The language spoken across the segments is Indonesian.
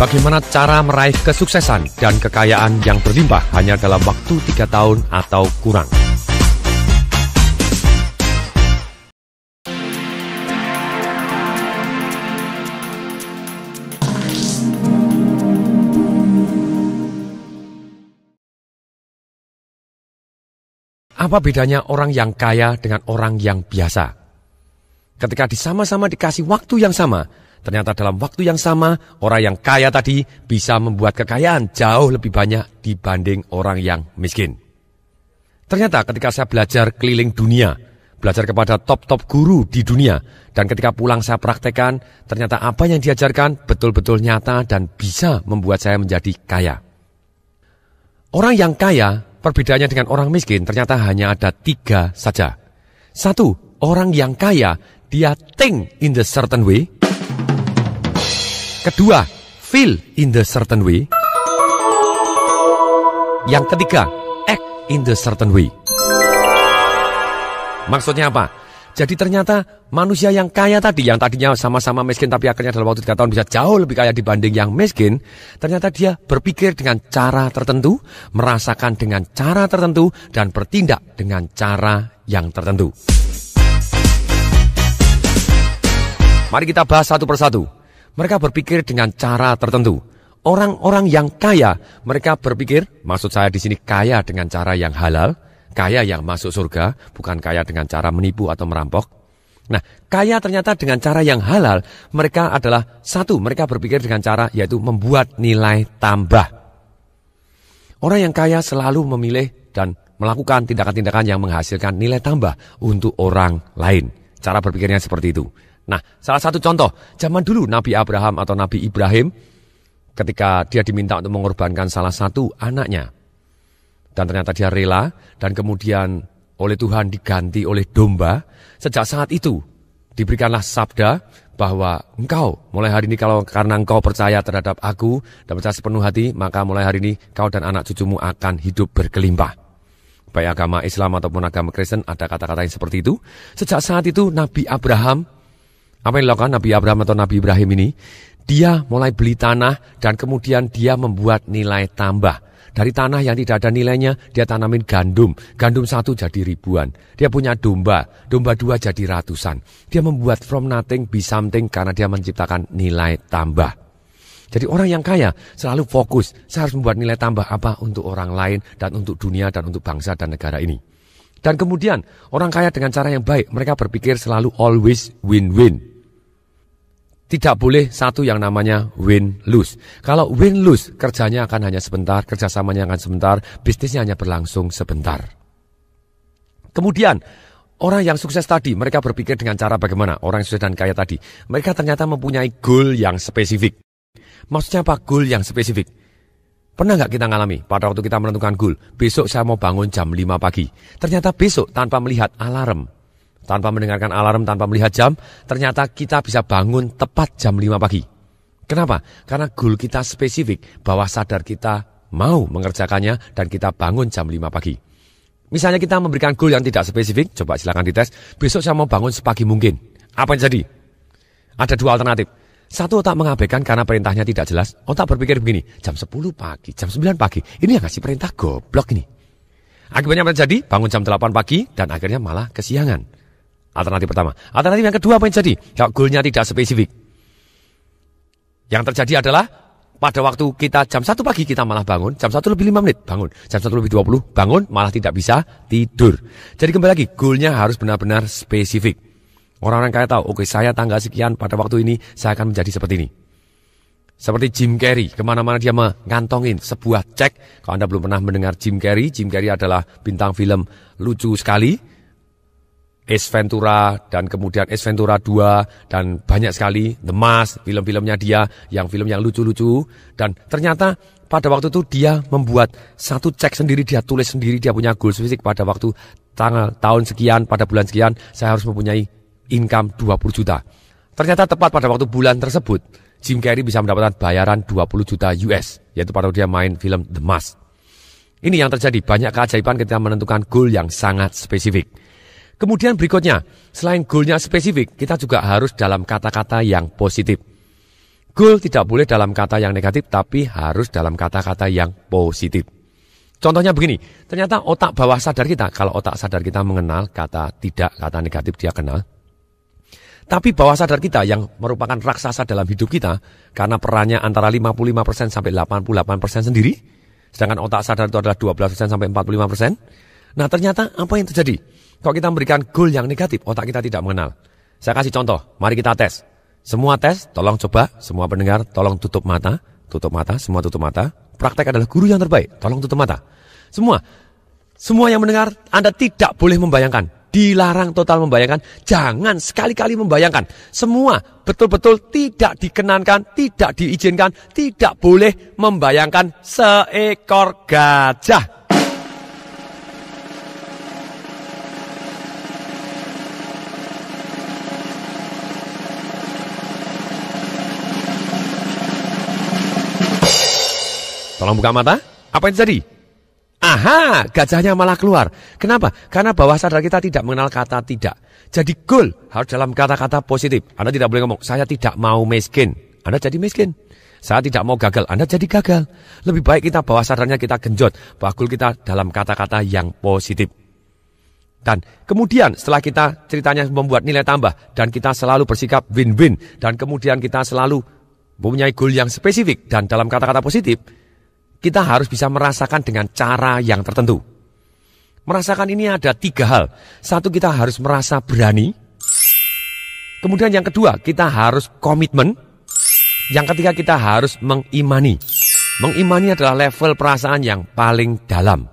Bagaimana cara meraih kesuksesan dan kekayaan yang berlimpah hanya dalam waktu tiga tahun atau kurang? Apa bedanya orang yang kaya dengan orang yang biasa? Ketika disama-sama dikasih waktu yang sama, Ternyata dalam waktu yang sama, orang yang kaya tadi bisa membuat kekayaan jauh lebih banyak dibanding orang yang miskin. Ternyata ketika saya belajar keliling dunia, belajar kepada top-top guru di dunia, dan ketika pulang saya praktekkan, ternyata apa yang diajarkan betul-betul nyata dan bisa membuat saya menjadi kaya. Orang yang kaya, perbedaannya dengan orang miskin ternyata hanya ada tiga saja. Satu, orang yang kaya, dia think in the certain way, Kedua, feel in the certain way. Yang ketiga, act in the certain way. Maksudnya apa? Jadi ternyata manusia yang kaya tadi, yang tadinya sama-sama miskin tapi akhirnya dalam waktu 3 tahun bisa jauh lebih kaya dibanding yang miskin, ternyata dia berpikir dengan cara tertentu, merasakan dengan cara tertentu, dan bertindak dengan cara yang tertentu. Mari kita bahas satu persatu. Mereka berpikir dengan cara tertentu. Orang-orang yang kaya, mereka berpikir, maksud saya di sini kaya dengan cara yang halal, kaya yang masuk surga, bukan kaya dengan cara menipu atau merampok. Nah, kaya ternyata dengan cara yang halal, mereka adalah satu, mereka berpikir dengan cara yaitu membuat nilai tambah. Orang yang kaya selalu memilih dan melakukan tindakan-tindakan yang menghasilkan nilai tambah untuk orang lain. Cara berpikirnya seperti itu. Nah, salah satu contoh, zaman dulu Nabi Abraham atau Nabi Ibrahim ketika dia diminta untuk mengorbankan salah satu anaknya. Dan ternyata dia rela dan kemudian oleh Tuhan diganti oleh domba. Sejak saat itu diberikanlah sabda bahwa engkau mulai hari ini kalau karena engkau percaya terhadap aku dan percaya sepenuh hati, maka mulai hari ini kau dan anak cucumu akan hidup berkelimpah. Baik agama Islam ataupun agama Kristen ada kata-kata yang seperti itu. Sejak saat itu Nabi Abraham apa yang dilakukan Nabi Abraham atau Nabi Ibrahim ini? Dia mulai beli tanah dan kemudian dia membuat nilai tambah. Dari tanah yang tidak ada nilainya, dia tanamin gandum. Gandum satu jadi ribuan. Dia punya domba. Domba dua jadi ratusan. Dia membuat from nothing be something karena dia menciptakan nilai tambah. Jadi orang yang kaya selalu fokus. Saya harus membuat nilai tambah apa untuk orang lain dan untuk dunia dan untuk bangsa dan negara ini. Dan kemudian orang kaya dengan cara yang baik mereka berpikir selalu always win-win tidak boleh satu yang namanya win lose. Kalau win lose kerjanya akan hanya sebentar, kerjasamanya akan sebentar, bisnisnya hanya berlangsung sebentar. Kemudian orang yang sukses tadi mereka berpikir dengan cara bagaimana orang yang sukses dan kaya tadi mereka ternyata mempunyai goal yang spesifik. Maksudnya apa goal yang spesifik? Pernah nggak kita ngalami pada waktu kita menentukan goal, besok saya mau bangun jam 5 pagi. Ternyata besok tanpa melihat alarm, tanpa mendengarkan alarm, tanpa melihat jam, ternyata kita bisa bangun tepat jam 5 pagi. Kenapa? Karena goal kita spesifik, bahwa sadar kita mau mengerjakannya dan kita bangun jam 5 pagi. Misalnya kita memberikan goal yang tidak spesifik, coba silakan dites, besok saya mau bangun sepagi mungkin. Apa yang jadi? Ada dua alternatif. Satu otak mengabaikan karena perintahnya tidak jelas. Otak berpikir begini, jam 10 pagi, jam 9 pagi. Ini yang ngasih perintah goblok ini. Akibatnya apa yang jadi? Bangun jam 8 pagi dan akhirnya malah kesiangan. Alternatif pertama. Alternatif yang kedua apa yang jadi? Ya, goalnya tidak spesifik. Yang terjadi adalah pada waktu kita jam 1 pagi kita malah bangun, jam 1 lebih 5 menit bangun, jam 1 lebih 20 bangun, malah tidak bisa tidur. Jadi kembali lagi, goalnya harus benar-benar spesifik. Orang-orang kaya tahu, oke okay, saya tanggal sekian pada waktu ini saya akan menjadi seperti ini. Seperti Jim Carrey, kemana-mana dia mengantongin sebuah cek. Kalau Anda belum pernah mendengar Jim Carrey, Jim Carrey adalah bintang film lucu sekali Ace Ventura dan kemudian Ace Ventura 2 dan banyak sekali The Mask, film-filmnya dia yang film yang lucu-lucu dan ternyata pada waktu itu dia membuat satu cek sendiri dia tulis sendiri dia punya goals fisik pada waktu tanggal tahun sekian pada bulan sekian saya harus mempunyai income 20 juta. Ternyata tepat pada waktu bulan tersebut Jim Carrey bisa mendapatkan bayaran 20 juta US yaitu pada waktu dia main film The Mask. Ini yang terjadi, banyak keajaiban ketika menentukan goal yang sangat spesifik. Kemudian berikutnya, selain goalnya spesifik, kita juga harus dalam kata-kata yang positif. Goal tidak boleh dalam kata yang negatif, tapi harus dalam kata-kata yang positif. Contohnya begini, ternyata otak bawah sadar kita, kalau otak sadar kita mengenal kata tidak, kata negatif dia kenal. Tapi bawah sadar kita yang merupakan raksasa dalam hidup kita, karena perannya antara 55% sampai 88% sendiri, sedangkan otak sadar itu adalah 12% sampai 45%, nah ternyata apa yang terjadi? Kalau kita memberikan goal yang negatif, otak kita tidak mengenal. Saya kasih contoh, mari kita tes. Semua tes, tolong coba, semua pendengar, tolong tutup mata, tutup mata, semua tutup mata. Praktek adalah guru yang terbaik, tolong tutup mata. Semua, semua yang mendengar, Anda tidak boleh membayangkan. Dilarang total membayangkan, jangan sekali-kali membayangkan. Semua betul-betul tidak dikenankan, tidak diizinkan, tidak boleh membayangkan seekor gajah. Tolong buka mata. Apa yang terjadi? Aha, gajahnya malah keluar. Kenapa? Karena bawah sadar kita tidak mengenal kata tidak. Jadi goal harus dalam kata-kata positif. Anda tidak boleh ngomong, saya tidak mau miskin. Anda jadi miskin. Saya tidak mau gagal, Anda jadi gagal. Lebih baik kita bawah sadarnya kita genjot. Bakul kita dalam kata-kata yang positif. Dan kemudian setelah kita ceritanya membuat nilai tambah dan kita selalu bersikap win-win dan kemudian kita selalu mempunyai goal yang spesifik dan dalam kata-kata positif, kita harus bisa merasakan dengan cara yang tertentu. Merasakan ini ada tiga hal. Satu, kita harus merasa berani. Kemudian yang kedua, kita harus komitmen. Yang ketiga, kita harus mengimani. Mengimani adalah level perasaan yang paling dalam.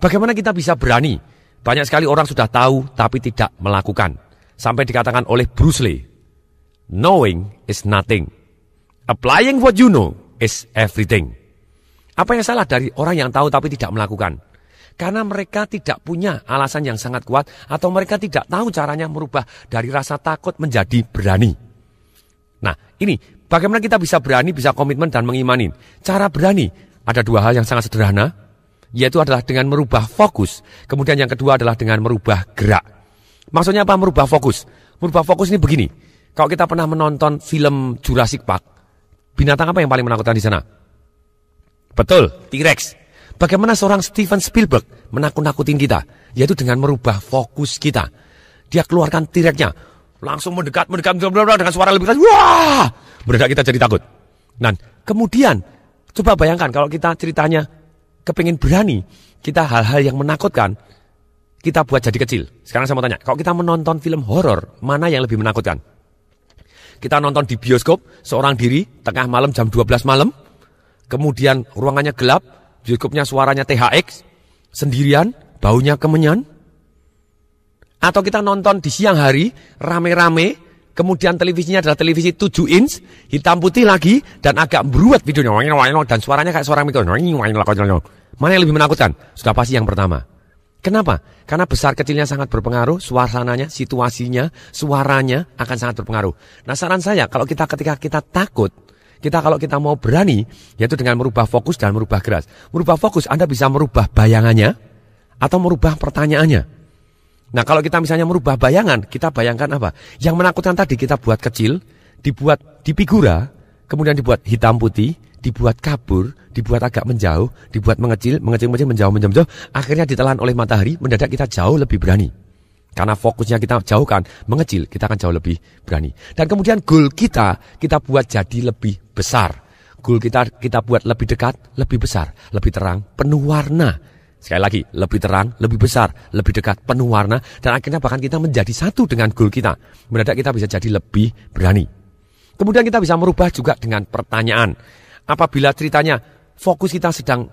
Bagaimana kita bisa berani? Banyak sekali orang sudah tahu tapi tidak melakukan. Sampai dikatakan oleh Bruce Lee, knowing is nothing. Applying what you know is everything. Apa yang salah dari orang yang tahu tapi tidak melakukan? Karena mereka tidak punya alasan yang sangat kuat atau mereka tidak tahu caranya merubah dari rasa takut menjadi berani. Nah, ini bagaimana kita bisa berani, bisa komitmen dan mengimani. Cara berani ada dua hal yang sangat sederhana, yaitu adalah dengan merubah fokus. Kemudian yang kedua adalah dengan merubah gerak. Maksudnya apa merubah fokus? Merubah fokus ini begini. Kalau kita pernah menonton film Jurassic Park, Binatang apa yang paling menakutkan di sana? Betul, T-Rex. Bagaimana seorang Steven Spielberg menakut-nakutin kita? Yaitu dengan merubah fokus kita. Dia keluarkan t rex Langsung mendekat, mendekat, mendekat, dengan suara lebih keras. Wah! Mendadak kita jadi takut. Dan kemudian, coba bayangkan kalau kita ceritanya kepingin berani, kita hal-hal yang menakutkan, kita buat jadi kecil. Sekarang saya mau tanya, kalau kita menonton film horor, mana yang lebih menakutkan? Kita nonton di bioskop seorang diri tengah malam jam 12 malam. Kemudian ruangannya gelap, bioskopnya suaranya THX, sendirian, baunya kemenyan. Atau kita nonton di siang hari, rame-rame, kemudian televisinya adalah televisi 7 inch, hitam putih lagi, dan agak beruat videonya, dan suaranya kayak suara mikro. Mana yang lebih menakutkan? Sudah pasti yang pertama. Kenapa? Karena besar kecilnya sangat berpengaruh, suasananya, situasinya, suaranya akan sangat berpengaruh. Nah saran saya, kalau kita ketika kita takut, kita kalau kita mau berani, yaitu dengan merubah fokus dan merubah keras. Merubah fokus, Anda bisa merubah bayangannya atau merubah pertanyaannya. Nah kalau kita misalnya merubah bayangan, kita bayangkan apa? Yang menakutkan tadi kita buat kecil, dibuat di kemudian dibuat hitam putih, dibuat kabur, dibuat agak menjauh, dibuat mengecil, mengecil, mengecil, menjauh, menjauh, menjauh, akhirnya ditelan oleh matahari, mendadak kita jauh lebih berani. Karena fokusnya kita jauhkan, mengecil, kita akan jauh lebih berani. Dan kemudian goal kita, kita buat jadi lebih besar. Goal kita, kita buat lebih dekat, lebih besar, lebih terang, penuh warna. Sekali lagi, lebih terang, lebih besar, lebih dekat, penuh warna, dan akhirnya bahkan kita menjadi satu dengan goal kita. Mendadak kita bisa jadi lebih berani. Kemudian kita bisa merubah juga dengan pertanyaan. Apabila ceritanya fokus kita sedang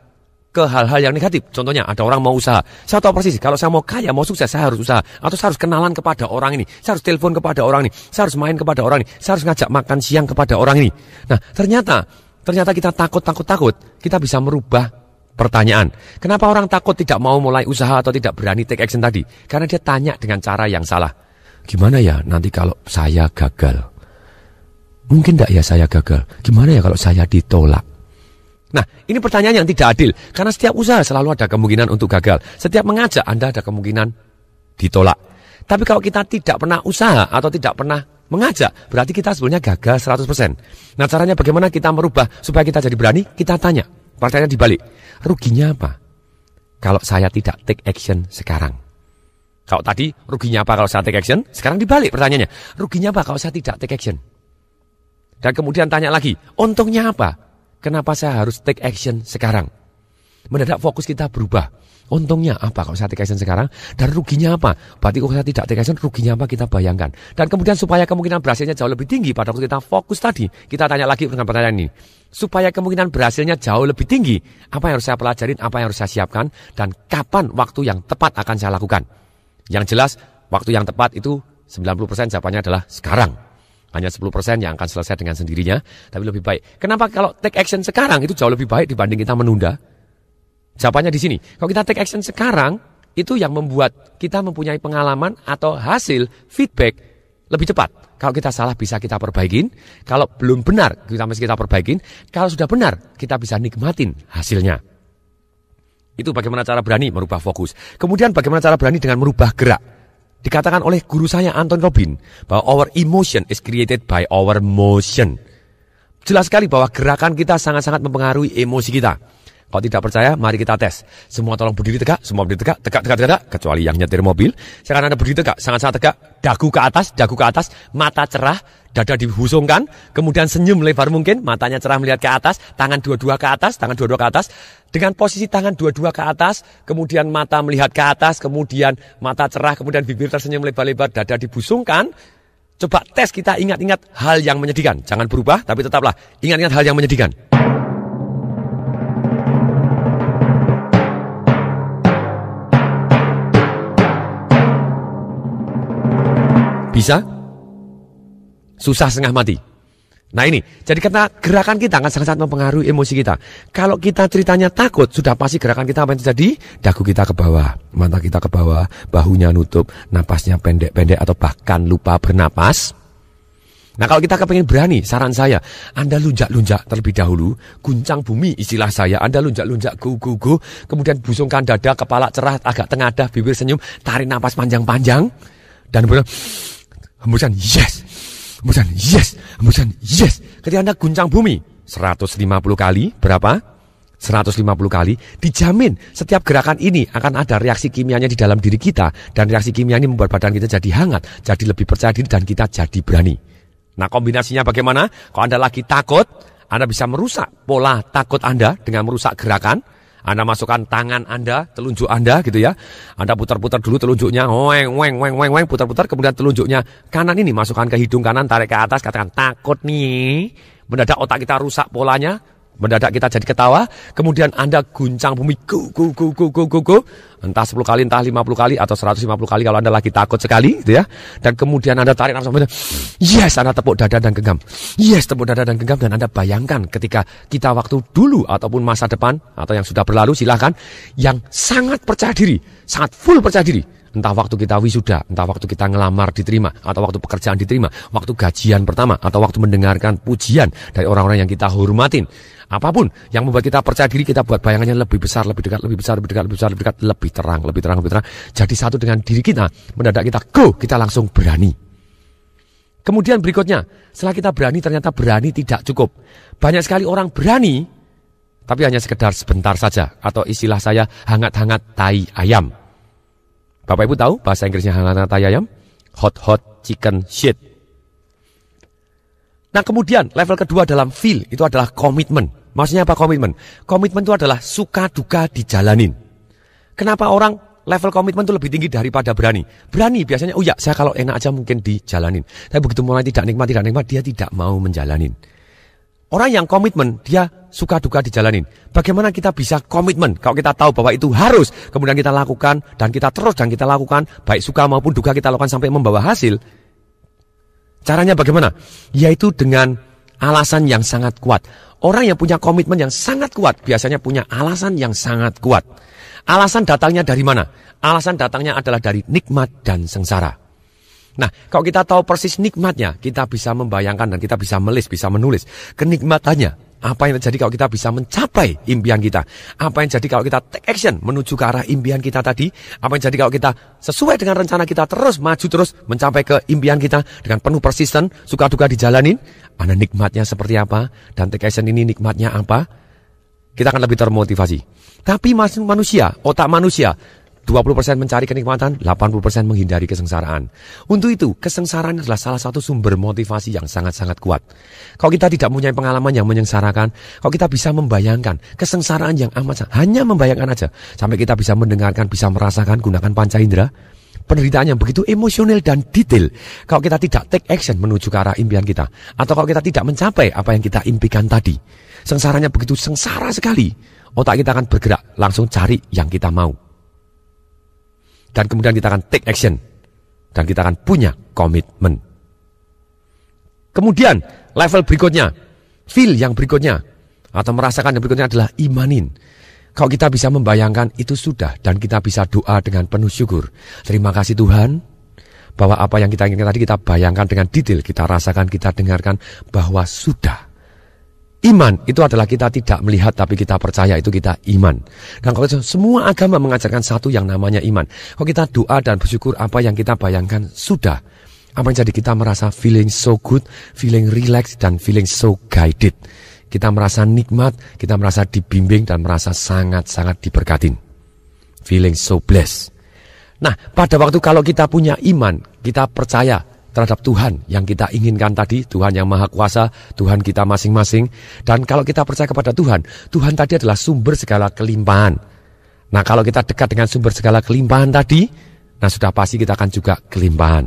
ke hal-hal yang negatif. Contohnya ada orang mau usaha. Saya tahu persis kalau saya mau kaya, mau sukses, saya harus usaha. Atau saya harus kenalan kepada orang ini. Saya harus telepon kepada orang ini. Saya harus main kepada orang ini. Saya harus ngajak makan siang kepada orang ini. Nah, ternyata ternyata kita takut-takut-takut, kita bisa merubah pertanyaan. Kenapa orang takut tidak mau mulai usaha atau tidak berani take action tadi? Karena dia tanya dengan cara yang salah. Gimana ya nanti kalau saya gagal? Mungkin tidak ya saya gagal? Gimana ya kalau saya ditolak? Nah, ini pertanyaan yang tidak adil karena setiap usaha selalu ada kemungkinan untuk gagal. Setiap mengajak Anda ada kemungkinan ditolak. Tapi kalau kita tidak pernah usaha atau tidak pernah mengajak, berarti kita sebenarnya gagal 100%. Nah, caranya bagaimana kita merubah supaya kita jadi berani? Kita tanya. Pertanyaan dibalik. Ruginya apa? Kalau saya tidak take action sekarang. Kalau tadi ruginya apa kalau saya take action? Sekarang dibalik pertanyaannya. Ruginya apa kalau saya tidak take action? Dan kemudian tanya lagi, untungnya apa Kenapa saya harus take action sekarang? Mendadak fokus kita berubah. Untungnya apa kalau saya take action sekarang? Dan ruginya apa? Berarti kalau saya tidak take action, ruginya apa kita bayangkan. Dan kemudian supaya kemungkinan berhasilnya jauh lebih tinggi pada waktu kita fokus tadi, kita tanya lagi dengan pertanyaan ini. Supaya kemungkinan berhasilnya jauh lebih tinggi, apa yang harus saya pelajarin, apa yang harus saya siapkan, dan kapan waktu yang tepat akan saya lakukan. Yang jelas, waktu yang tepat itu 90% jawabannya adalah sekarang. Hanya 10% yang akan selesai dengan sendirinya, tapi lebih baik. Kenapa kalau take action sekarang itu jauh lebih baik dibanding kita menunda? Jawabannya di sini. Kalau kita take action sekarang, itu yang membuat kita mempunyai pengalaman atau hasil feedback lebih cepat. Kalau kita salah bisa kita perbaikin, kalau belum benar kita masih kita perbaikin, kalau sudah benar kita bisa nikmatin hasilnya. Itu bagaimana cara berani merubah fokus. Kemudian bagaimana cara berani dengan merubah gerak. Dikatakan oleh guru saya Anton Robin bahwa our emotion is created by our motion. Jelas sekali bahwa gerakan kita sangat-sangat mempengaruhi emosi kita. Kalau tidak percaya, mari kita tes. Semua tolong berdiri tegak, semua berdiri tegak, tegak, tegak, tegak, tegak. kecuali yang nyetir mobil. Sekarang Anda berdiri tegak, sangat-sangat tegak, dagu ke atas, dagu ke atas, mata cerah, dada dihusungkan, kemudian senyum lebar mungkin, matanya cerah melihat ke atas, tangan dua-dua ke atas, tangan dua-dua ke atas, dengan posisi tangan dua-dua ke atas, kemudian mata melihat ke atas, kemudian mata cerah, kemudian bibir tersenyum lebar-lebar, dada dibusungkan, Coba tes kita ingat-ingat hal yang menyedihkan. Jangan berubah, tapi tetaplah ingat-ingat hal yang menyedihkan. bisa susah setengah mati. Nah ini, jadi karena gerakan kita akan sangat-sangat mempengaruhi emosi kita. Kalau kita ceritanya takut, sudah pasti gerakan kita apa yang terjadi? Dagu kita ke bawah, mata kita ke bawah, bahunya nutup, napasnya pendek-pendek atau bahkan lupa bernapas. Nah kalau kita kepengen berani, saran saya, Anda lunjak-lunjak terlebih dahulu, guncang bumi istilah saya, Anda lunjak-lunjak go-go-go, kemudian busungkan dada, kepala cerah, agak tengadah, bibir senyum, tarik napas panjang-panjang, dan benar hembusan yes, hembusan yes, hembusan yes. Ketika Anda guncang bumi 150 kali, berapa? 150 kali, dijamin setiap gerakan ini akan ada reaksi kimianya di dalam diri kita dan reaksi kimia ini membuat badan kita jadi hangat, jadi lebih percaya diri dan kita jadi berani. Nah, kombinasinya bagaimana? Kalau Anda lagi takut, Anda bisa merusak pola takut Anda dengan merusak gerakan, anda masukkan tangan Anda, telunjuk Anda gitu ya. Anda putar-putar dulu telunjuknya, weng weng weng weng weng putar-putar kemudian telunjuknya kanan ini masukkan ke hidung kanan, tarik ke atas, katakan takut nih. Mendadak otak kita rusak polanya, Mendadak kita jadi ketawa, kemudian Anda guncang bumi, go, go, go, go, go, go, go. Entah 10 kali, entah 50 kali, atau 150 kali kalau Anda lagi takut sekali, gitu ya. Dan kemudian Anda tarik nafas, yes, Anda tepuk dada dan genggam. Yes, tepuk dada dan genggam, dan Anda bayangkan ketika kita waktu dulu, ataupun masa depan, atau yang sudah berlalu, silahkan, yang sangat percaya diri, sangat full percaya diri, entah waktu kita wisuda, entah waktu kita ngelamar diterima, atau waktu pekerjaan diterima, waktu gajian pertama, atau waktu mendengarkan pujian dari orang-orang yang kita hormatin, apapun yang membuat kita percaya diri kita buat bayangannya lebih besar, lebih dekat, lebih besar, lebih dekat, lebih besar, lebih dekat, lebih terang, lebih terang, lebih terang. Jadi satu dengan diri kita, mendadak kita go, kita langsung berani. Kemudian berikutnya, setelah kita berani ternyata berani tidak cukup. Banyak sekali orang berani tapi hanya sekedar sebentar saja atau istilah saya hangat-hangat tai ayam. Bapak Ibu tahu bahasa Inggrisnya hangat-hangat tai ayam? Hot hot chicken shit. Nah kemudian level kedua dalam feel itu adalah komitmen. Maksudnya apa komitmen? Komitmen itu adalah suka duka dijalanin. Kenapa orang level komitmen itu lebih tinggi daripada berani. Berani biasanya, oh ya, saya kalau enak aja mungkin dijalanin. Tapi begitu mulai tidak nikmat, tidak nikmat, dia tidak mau menjalanin. Orang yang komitmen, dia suka duka dijalanin. Bagaimana kita bisa komitmen? Kalau kita tahu bahwa itu harus, kemudian kita lakukan, dan kita terus, dan kita lakukan, baik suka maupun duka kita lakukan sampai membawa hasil, Caranya bagaimana? Yaitu dengan alasan yang sangat kuat. Orang yang punya komitmen yang sangat kuat biasanya punya alasan yang sangat kuat. Alasan datangnya dari mana? Alasan datangnya adalah dari nikmat dan sengsara. Nah, kalau kita tahu persis nikmatnya, kita bisa membayangkan dan kita bisa melis, bisa menulis kenikmatannya apa yang terjadi kalau kita bisa mencapai impian kita? Apa yang jadi kalau kita take action menuju ke arah impian kita tadi? Apa yang jadi kalau kita sesuai dengan rencana kita terus maju terus mencapai ke impian kita dengan penuh persisten, suka duka dijalanin? Mana nikmatnya seperti apa? Dan take action ini nikmatnya apa? Kita akan lebih termotivasi. Tapi manusia, otak manusia 20% mencari kenikmatan, 80% menghindari kesengsaraan. Untuk itu, kesengsaraan adalah salah satu sumber motivasi yang sangat-sangat kuat. Kalau kita tidak punya pengalaman yang menyengsarakan, kalau kita bisa membayangkan kesengsaraan yang amat, hanya membayangkan aja. Sampai kita bisa mendengarkan, bisa merasakan, gunakan panca indera, penderitaan yang begitu emosional dan detail kalau kita tidak take action menuju ke arah impian kita atau kalau kita tidak mencapai apa yang kita impikan tadi sengsaranya begitu sengsara sekali otak kita akan bergerak langsung cari yang kita mau dan kemudian kita akan take action. Dan kita akan punya komitmen. Kemudian level berikutnya, feel yang berikutnya, atau merasakan yang berikutnya adalah imanin. Kalau kita bisa membayangkan itu sudah dan kita bisa doa dengan penuh syukur. Terima kasih Tuhan bahwa apa yang kita inginkan tadi kita bayangkan dengan detail, kita rasakan, kita dengarkan bahwa sudah. Iman itu adalah kita tidak melihat tapi kita percaya itu kita iman. Dan kalau semua agama mengajarkan satu yang namanya iman. Kalau kita doa dan bersyukur apa yang kita bayangkan sudah. Apa yang jadi kita merasa feeling so good, feeling relaxed dan feeling so guided. Kita merasa nikmat, kita merasa dibimbing dan merasa sangat-sangat diberkatin. Feeling so blessed. Nah, pada waktu kalau kita punya iman, kita percaya terhadap Tuhan yang kita inginkan tadi, Tuhan yang Maha Kuasa, Tuhan kita masing-masing. Dan kalau kita percaya kepada Tuhan, Tuhan tadi adalah sumber segala kelimpahan. Nah, kalau kita dekat dengan sumber segala kelimpahan tadi, nah sudah pasti kita akan juga kelimpahan.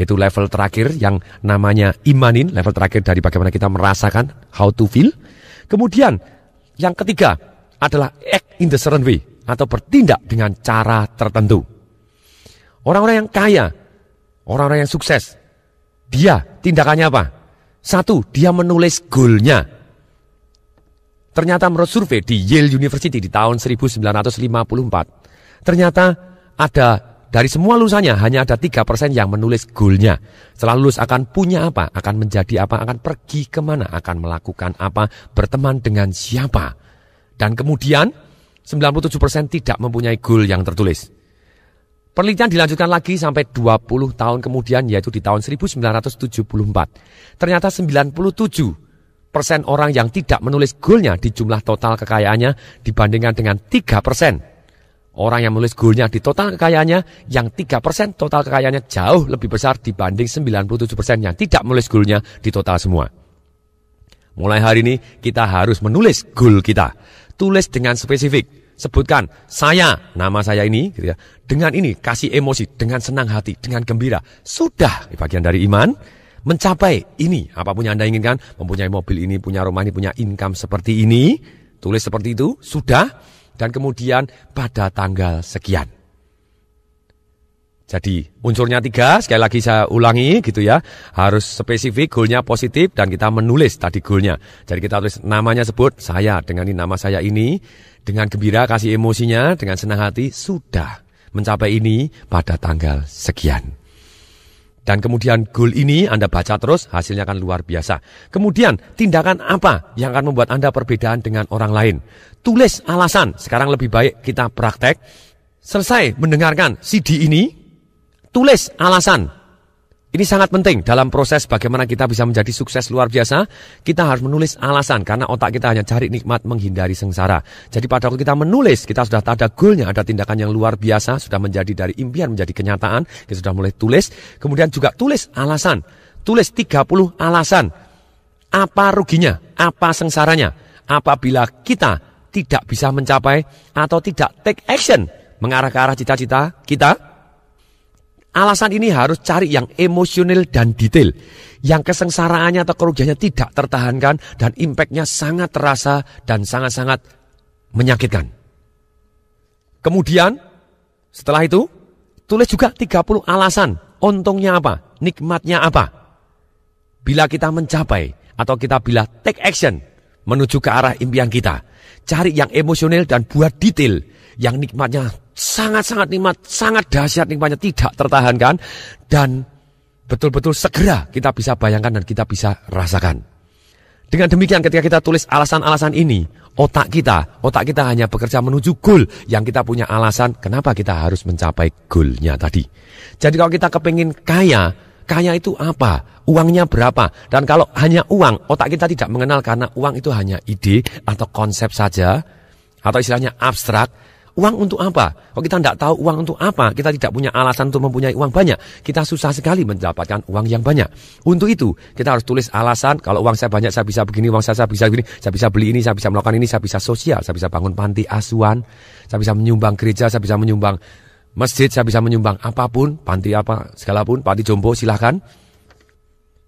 Itu level terakhir yang namanya imanin, level terakhir dari bagaimana kita merasakan, how to feel. Kemudian, yang ketiga adalah act in the certain way, atau bertindak dengan cara tertentu. Orang-orang yang kaya orang-orang yang sukses. Dia tindakannya apa? Satu, dia menulis goalnya. Ternyata menurut survei di Yale University di tahun 1954, ternyata ada dari semua lulusannya hanya ada 3% yang menulis goalnya. Setelah lulus akan punya apa, akan menjadi apa, akan pergi kemana, akan melakukan apa, berteman dengan siapa. Dan kemudian 97% tidak mempunyai goal yang tertulis. Penelitian dilanjutkan lagi sampai 20 tahun kemudian yaitu di tahun 1974. Ternyata 97 persen orang yang tidak menulis goalnya di jumlah total kekayaannya dibandingkan dengan 3 persen. Orang yang menulis goalnya di total kekayaannya yang 3 persen total kekayaannya jauh lebih besar dibanding 97 persen yang tidak menulis goalnya di total semua. Mulai hari ini kita harus menulis goal kita. Tulis dengan spesifik sebutkan saya, nama saya ini, gitu ya. Dengan ini kasih emosi, dengan senang hati, dengan gembira. Sudah bagian dari iman mencapai ini apapun yang Anda inginkan, mempunyai mobil ini, punya rumah ini, punya income seperti ini, tulis seperti itu, sudah dan kemudian pada tanggal sekian jadi unsurnya tiga, sekali lagi saya ulangi gitu ya. Harus spesifik, goalnya positif, dan kita menulis tadi goalnya. Jadi kita tulis namanya sebut, saya dengan ini, nama saya ini. Dengan gembira, kasih emosinya, dengan senang hati, sudah mencapai ini pada tanggal sekian. Dan kemudian goal ini Anda baca terus, hasilnya akan luar biasa. Kemudian tindakan apa yang akan membuat Anda perbedaan dengan orang lain? Tulis alasan, sekarang lebih baik kita praktek. Selesai mendengarkan CD ini, Tulis alasan. Ini sangat penting dalam proses bagaimana kita bisa menjadi sukses luar biasa. Kita harus menulis alasan karena otak kita hanya cari nikmat menghindari sengsara. Jadi pada waktu kita menulis, kita sudah ada goalnya, ada tindakan yang luar biasa, sudah menjadi dari impian menjadi kenyataan, kita sudah mulai tulis. Kemudian juga tulis alasan. Tulis 30 alasan. Apa ruginya? Apa sengsaranya? Apabila kita tidak bisa mencapai atau tidak take action mengarah ke arah cita-cita kita, Alasan ini harus cari yang emosional dan detail, yang kesengsaraannya atau kerugiannya tidak tertahankan dan impactnya sangat terasa dan sangat-sangat menyakitkan. Kemudian, setelah itu, tulis juga 30 alasan, untungnya apa, nikmatnya apa. Bila kita mencapai atau kita bila take action menuju ke arah impian kita, cari yang emosional dan buat detail, yang nikmatnya sangat-sangat nikmat, sangat dahsyat nikmatnya, tidak tertahankan dan betul-betul segera kita bisa bayangkan dan kita bisa rasakan. Dengan demikian ketika kita tulis alasan-alasan ini, otak kita, otak kita hanya bekerja menuju goal yang kita punya alasan kenapa kita harus mencapai goalnya tadi. Jadi kalau kita kepingin kaya, kaya itu apa? Uangnya berapa? Dan kalau hanya uang, otak kita tidak mengenal karena uang itu hanya ide atau konsep saja, atau istilahnya abstrak, Uang untuk apa? Kalau kita tidak tahu uang untuk apa, kita tidak punya alasan untuk mempunyai uang banyak, kita susah sekali mendapatkan uang yang banyak. Untuk itu, kita harus tulis alasan, kalau uang saya banyak, saya bisa begini, uang saya, saya bisa begini, saya bisa beli ini, saya bisa melakukan ini, saya bisa sosial, saya bisa bangun panti asuhan, saya bisa menyumbang gereja, saya bisa menyumbang masjid, saya bisa menyumbang apapun, panti apa, segala pun, panti jombo, silahkan.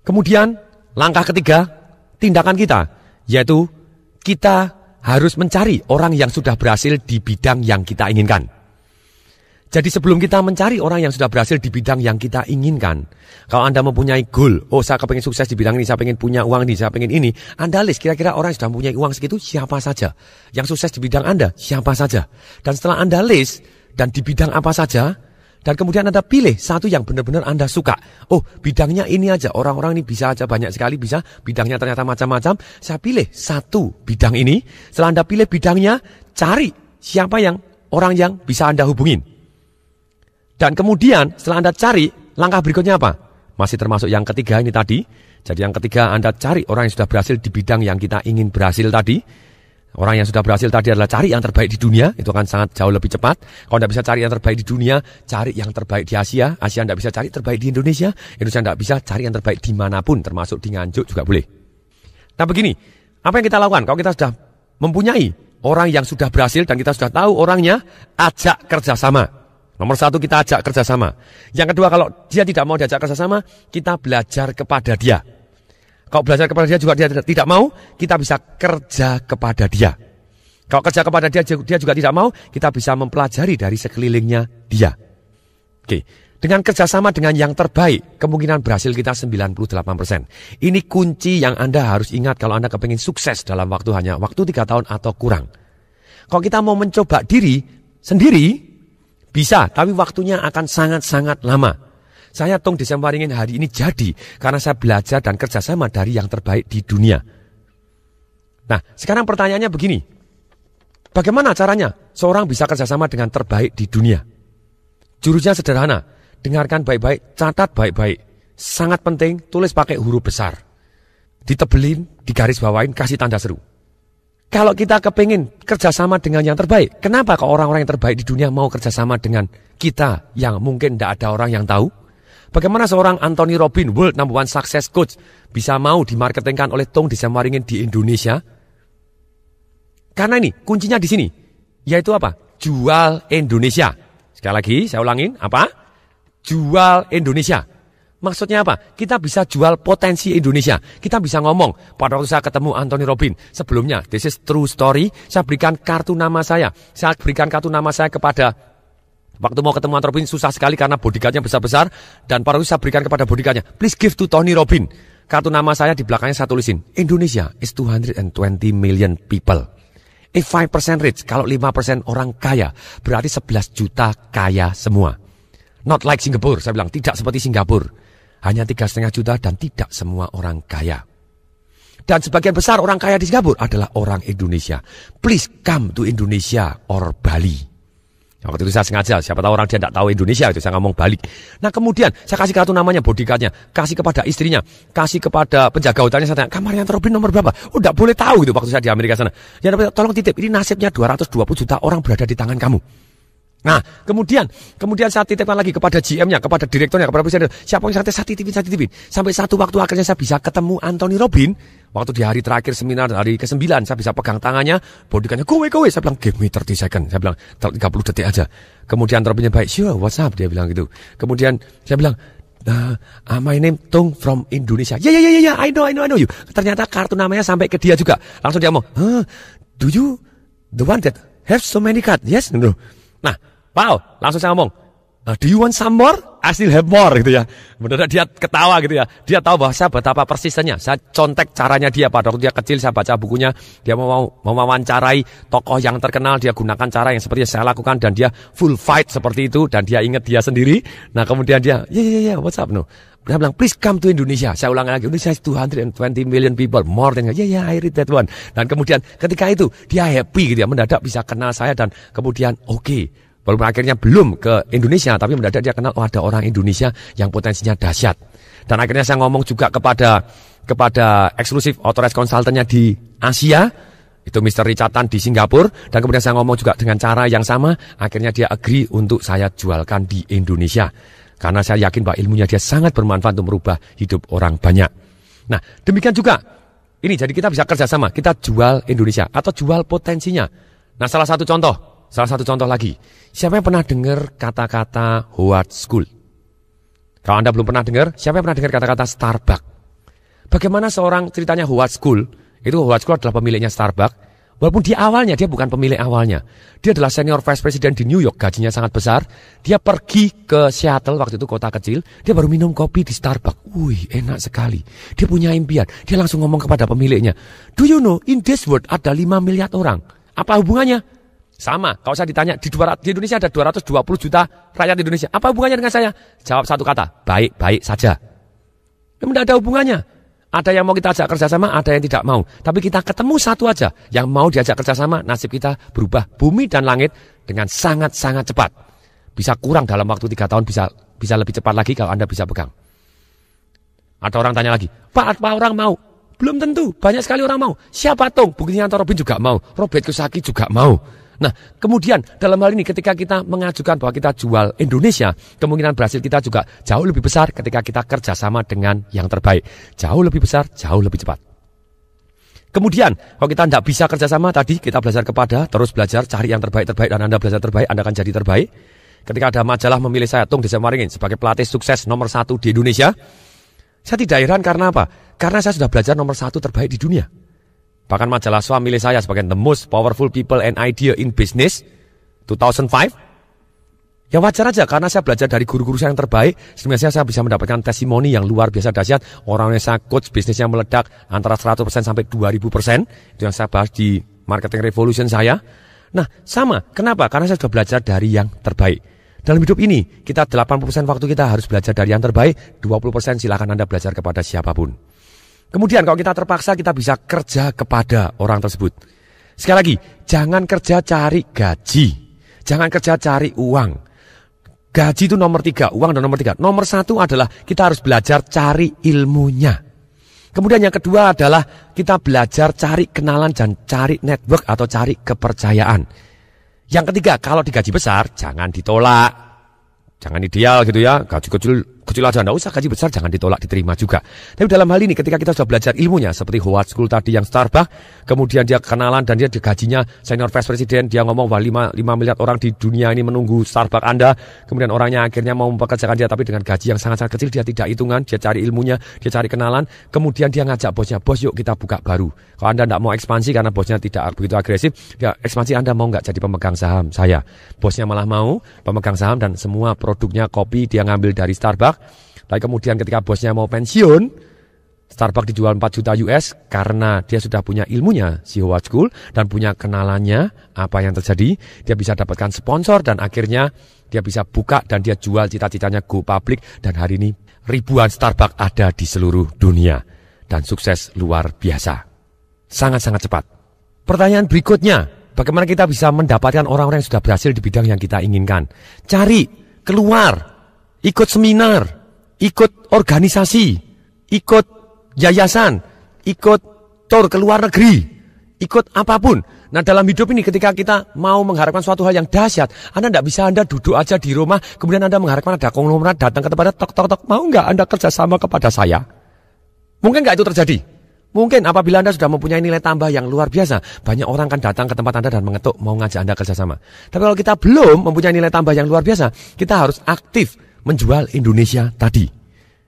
Kemudian, langkah ketiga, tindakan kita, yaitu kita harus mencari orang yang sudah berhasil di bidang yang kita inginkan. Jadi sebelum kita mencari orang yang sudah berhasil di bidang yang kita inginkan, kalau Anda mempunyai goal, oh saya kepengen sukses di bidang ini, saya pengen punya uang ini, saya pengen ini, Anda list kira-kira orang yang sudah punya uang segitu siapa saja, yang sukses di bidang Anda siapa saja. Dan setelah Anda list dan di bidang apa saja, dan kemudian Anda pilih satu yang benar-benar Anda suka. Oh, bidangnya ini aja. Orang-orang ini bisa aja banyak sekali bisa, bidangnya ternyata macam-macam. Saya pilih satu bidang ini. Setelah Anda pilih bidangnya, cari siapa yang orang yang bisa Anda hubungin. Dan kemudian setelah Anda cari, langkah berikutnya apa? Masih termasuk yang ketiga ini tadi. Jadi yang ketiga Anda cari orang yang sudah berhasil di bidang yang kita ingin berhasil tadi. Orang yang sudah berhasil tadi adalah cari yang terbaik di dunia, itu akan sangat jauh lebih cepat. Kalau tidak bisa cari yang terbaik di dunia, cari yang terbaik di Asia. Asia tidak bisa cari terbaik di Indonesia. Indonesia tidak bisa cari yang terbaik dimanapun, termasuk di Nganjuk juga boleh. Nah begini, apa yang kita lakukan? Kalau kita sudah mempunyai orang yang sudah berhasil dan kita sudah tahu orangnya, ajak kerjasama. Nomor satu kita ajak kerjasama. Yang kedua kalau dia tidak mau diajak kerjasama, kita belajar kepada dia. Kalau belajar kepada dia juga dia tidak mau, kita bisa kerja kepada dia. Kalau kerja kepada dia dia juga tidak mau, kita bisa mempelajari dari sekelilingnya dia. Oke. Dengan kerjasama dengan yang terbaik, kemungkinan berhasil kita 98%. Ini kunci yang Anda harus ingat kalau Anda kepengen sukses dalam waktu hanya waktu 3 tahun atau kurang. Kalau kita mau mencoba diri sendiri, bisa, tapi waktunya akan sangat-sangat lama. Saya Tung Desember Waringin hari ini jadi karena saya belajar dan kerjasama dari yang terbaik di dunia. Nah, sekarang pertanyaannya begini. Bagaimana caranya seorang bisa kerjasama dengan terbaik di dunia? Jurusnya sederhana, dengarkan baik-baik, catat baik-baik. Sangat penting, tulis pakai huruf besar. Ditebelin, digaris bawain, kasih tanda seru. Kalau kita kepingin kerjasama dengan yang terbaik, kenapa orang-orang yang terbaik di dunia mau kerjasama dengan kita yang mungkin tidak ada orang yang tahu? Bagaimana seorang Anthony Robin, World Number One Success Coach, bisa mau dimarketingkan oleh Tong Desemaringin di Indonesia? Karena ini kuncinya di sini, yaitu apa? Jual Indonesia. Sekali lagi saya ulangin, apa? Jual Indonesia. Maksudnya apa? Kita bisa jual potensi Indonesia. Kita bisa ngomong. Pada waktu saya ketemu Anthony Robin sebelumnya, this is true story. Saya berikan kartu nama saya. Saya berikan kartu nama saya kepada Waktu mau ketemu Anthony Robin susah sekali karena bodyguardnya besar-besar dan para saya berikan kepada bodyguardnya. Please give to Tony Robin. Kartu nama saya di belakangnya saya tulisin Indonesia is 220 million people. If 5% rich, kalau 5% orang kaya, berarti 11 juta kaya semua. Not like Singapura, saya bilang tidak seperti Singapura. Hanya tiga setengah juta dan tidak semua orang kaya. Dan sebagian besar orang kaya di Singapura adalah orang Indonesia. Please come to Indonesia or Bali ya waktu itu saya sengaja, siapa tahu orang dia tidak tahu Indonesia itu saya ngomong balik. Nah kemudian saya kasih kartu namanya, bodyguardnya, kasih kepada istrinya, kasih kepada penjaga hotelnya saya tanya, kamar yang terobin nomor berapa? Oh boleh tahu gitu waktu saya di Amerika sana. Ya tolong titip, ini nasibnya 220 juta orang berada di tangan kamu. Nah, kemudian kemudian saya titipkan lagi kepada GM-nya, kepada direkturnya, kepada presiden. Siapa yang saya, saya titipin, saya titipin. Sampai satu waktu akhirnya saya bisa ketemu Anthony Robin. Waktu di hari terakhir seminar, hari ke-9, saya bisa pegang tangannya. bodikannya, kowe, kowe. Saya bilang, give me 30 second. Saya bilang, 30 detik aja. Kemudian Robinnya baik, sure, what's up? Dia bilang gitu. Kemudian saya bilang, nah, my name Tung from Indonesia. Ya, ya, ya, ya, ya, I know, I know, I know you. Ternyata kartu namanya sampai ke dia juga. Langsung dia mau, huh, do you the one that have so many card? Yes, no. Nah, Wow, langsung saya ngomong, do you want some more? I still have more gitu ya. Benar dia ketawa gitu ya. Dia tahu bahwa saya betapa persistennya. Saya contek caranya dia pada waktu dia kecil saya baca bukunya. Dia mau mau mewawancarai tokoh yang terkenal. Dia gunakan cara yang seperti yang saya lakukan dan dia full fight seperti itu dan dia ingat dia sendiri. Nah kemudian dia, ya ya ya, what's up no? Dia bilang, please come to Indonesia. Saya ulangi lagi, Indonesia is 220 million people, more than, yeah, yeah, I read that one. Dan kemudian ketika itu, dia happy gitu ya, mendadak bisa kenal saya dan kemudian, oke, okay, Walaupun akhirnya belum ke Indonesia, tapi mendadak dia kenal, oh ada orang Indonesia yang potensinya dahsyat. Dan akhirnya saya ngomong juga kepada kepada eksklusif authorized consultantnya di Asia, itu Mr. Tan di Singapura, dan kemudian saya ngomong juga dengan cara yang sama, akhirnya dia agree untuk saya jualkan di Indonesia. Karena saya yakin bahwa ilmunya dia sangat bermanfaat untuk merubah hidup orang banyak. Nah, demikian juga. Ini jadi kita bisa kerjasama, kita jual Indonesia atau jual potensinya. Nah, salah satu contoh, Salah satu contoh lagi, siapa yang pernah dengar kata-kata Howard School? Kalau Anda belum pernah dengar, siapa yang pernah dengar kata-kata Starbucks? Bagaimana seorang ceritanya Howard School, itu Howard School adalah pemiliknya Starbucks, Walaupun di awalnya dia bukan pemilik awalnya. Dia adalah senior vice president di New York, gajinya sangat besar. Dia pergi ke Seattle waktu itu kota kecil, dia baru minum kopi di Starbucks. Wih, enak sekali. Dia punya impian. Dia langsung ngomong kepada pemiliknya, "Do you know in this world ada 5 miliar orang. Apa hubungannya?" Sama, kalau saya ditanya di, 200, di Indonesia ada 220 juta rakyat Indonesia. Apa hubungannya dengan saya? Jawab satu kata, baik-baik saja. Tidak ada hubungannya. Ada yang mau kita ajak kerjasama, ada yang tidak mau. Tapi kita ketemu satu aja yang mau diajak kerjasama, nasib kita berubah bumi dan langit dengan sangat-sangat cepat. Bisa kurang dalam waktu tiga tahun, bisa bisa lebih cepat lagi kalau Anda bisa pegang. Ada orang tanya lagi, Pak, apa orang mau? Belum tentu, banyak sekali orang mau. Siapa Tong? Buktinya Antara Robin juga mau, Robert Kiyosaki juga mau. Nah, kemudian dalam hal ini ketika kita mengajukan bahwa kita jual Indonesia, kemungkinan berhasil kita juga jauh lebih besar ketika kita kerjasama dengan yang terbaik. Jauh lebih besar, jauh lebih cepat. Kemudian, kalau kita tidak bisa kerjasama tadi, kita belajar kepada, terus belajar, cari yang terbaik-terbaik, dan Anda belajar terbaik, Anda akan jadi terbaik. Ketika ada majalah memilih saya, Tung Desa Maringin, sebagai pelatih sukses nomor satu di Indonesia, saya tidak heran karena apa? Karena saya sudah belajar nomor satu terbaik di dunia. Bahkan majalah suami milih saya sebagai the most powerful people and idea in business 2005. Ya wajar aja karena saya belajar dari guru-guru saya yang terbaik, sebenarnya saya bisa mendapatkan testimoni yang luar biasa dahsyat, orang yang saya coach bisnis yang meledak antara 100% sampai 2000%, itu yang saya bahas di marketing revolution saya. Nah, sama. Kenapa? Karena saya sudah belajar dari yang terbaik. Dalam hidup ini, kita 80% waktu kita harus belajar dari yang terbaik, 20% silakan Anda belajar kepada siapapun. Kemudian kalau kita terpaksa kita bisa kerja kepada orang tersebut. Sekali lagi, jangan kerja cari gaji. Jangan kerja cari uang. Gaji itu nomor tiga, uang dan nomor tiga. Nomor satu adalah kita harus belajar cari ilmunya. Kemudian yang kedua adalah kita belajar cari kenalan dan cari network atau cari kepercayaan. Yang ketiga, kalau digaji besar, jangan ditolak. Jangan ideal gitu ya, gaji kecil kecil aja, nggak usah gaji besar jangan ditolak diterima juga. Tapi dalam hal ini ketika kita sudah belajar ilmunya seperti Howard School tadi yang Starbucks, kemudian dia kenalan dan dia gajinya senior vice president dia ngomong bahwa 5, 5 miliar orang di dunia ini menunggu Starbucks Anda, kemudian orangnya akhirnya mau mempekerjakan dia tapi dengan gaji yang sangat-sangat kecil dia tidak hitungan, dia cari ilmunya, dia cari kenalan, kemudian dia ngajak bosnya, bos yuk kita buka baru. Kalau Anda tidak mau ekspansi karena bosnya tidak begitu agresif, ya ekspansi Anda mau nggak jadi pemegang saham saya. Bosnya malah mau pemegang saham dan semua produknya kopi dia ngambil dari Starbucks Starbucks. Tapi kemudian ketika bosnya mau pensiun, Starbucks dijual 4 juta US karena dia sudah punya ilmunya si Howard School dan punya kenalannya apa yang terjadi. Dia bisa dapatkan sponsor dan akhirnya dia bisa buka dan dia jual cita-citanya go public dan hari ini ribuan Starbucks ada di seluruh dunia dan sukses luar biasa. Sangat-sangat cepat. Pertanyaan berikutnya, bagaimana kita bisa mendapatkan orang-orang yang sudah berhasil di bidang yang kita inginkan? Cari, keluar, ikut seminar, ikut organisasi, ikut yayasan, ikut tour ke luar negeri, ikut apapun. Nah dalam hidup ini ketika kita mau mengharapkan suatu hal yang dahsyat, Anda tidak bisa Anda duduk aja di rumah, kemudian Anda mengharapkan ada konglomerat datang ke tempat tok tok tok, mau nggak Anda kerjasama kepada saya? Mungkin nggak itu terjadi? Mungkin apabila Anda sudah mempunyai nilai tambah yang luar biasa, banyak orang kan datang ke tempat Anda dan mengetuk mau ngajak Anda kerjasama. Tapi kalau kita belum mempunyai nilai tambah yang luar biasa, kita harus aktif menjual Indonesia tadi.